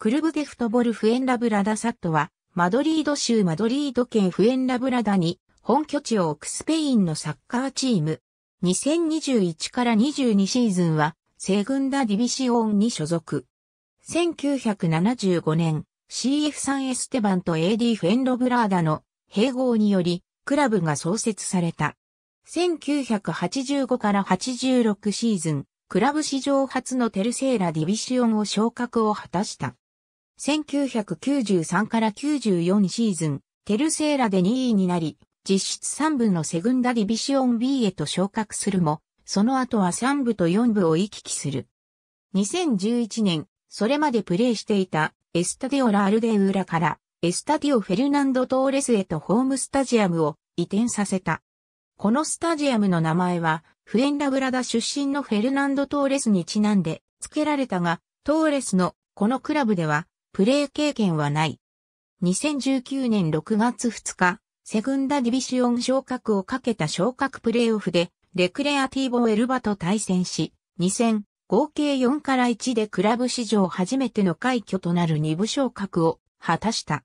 クルブゲフトボルフエンラブラダサットは、マドリード州マドリード県フエンラブラダに本拠地を置くスペインのサッカーチーム。2021から22シーズンは、セグンダディビシオンに所属。1975年、CF サンエステバンと AD フェンロブラーダの併合により、クラブが創設された。1985から86シーズン、クラブ史上初のテルセーラディビシオンを昇格を果たした。1993から94シーズン、テルセーラで2位になり、実質3部のセグンダディビシオン B へと昇格するも、その後は3部と4部を行き来する。2011年、それまでプレーしていたエスタディオ・ラールデウーラからエスタディオ・フェルナンド・トーレスへとホームスタジアムを移転させた。このスタジアムの名前は、フエンラブラダ出身のフェルナンド・トーレスにちなんで付けられたが、トーレスのこのクラブではプレー経験はない。2019年6月2日、セグンダディビシオン昇格をかけた昇格プレイオフで、レクレアティーボ・エルバと対戦し、2戦、合計4から1でクラブ史上初めての快挙となる2部昇格を果たした。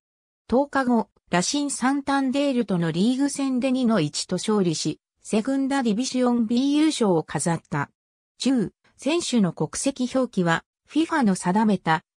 10日後、ラシン・サンタンデールとのリーグ戦で2の1と勝利し、セグンダディビシオン B 優勝を飾った。中、選手の国籍表記は、FIFA の定めた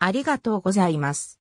ありがとうございます。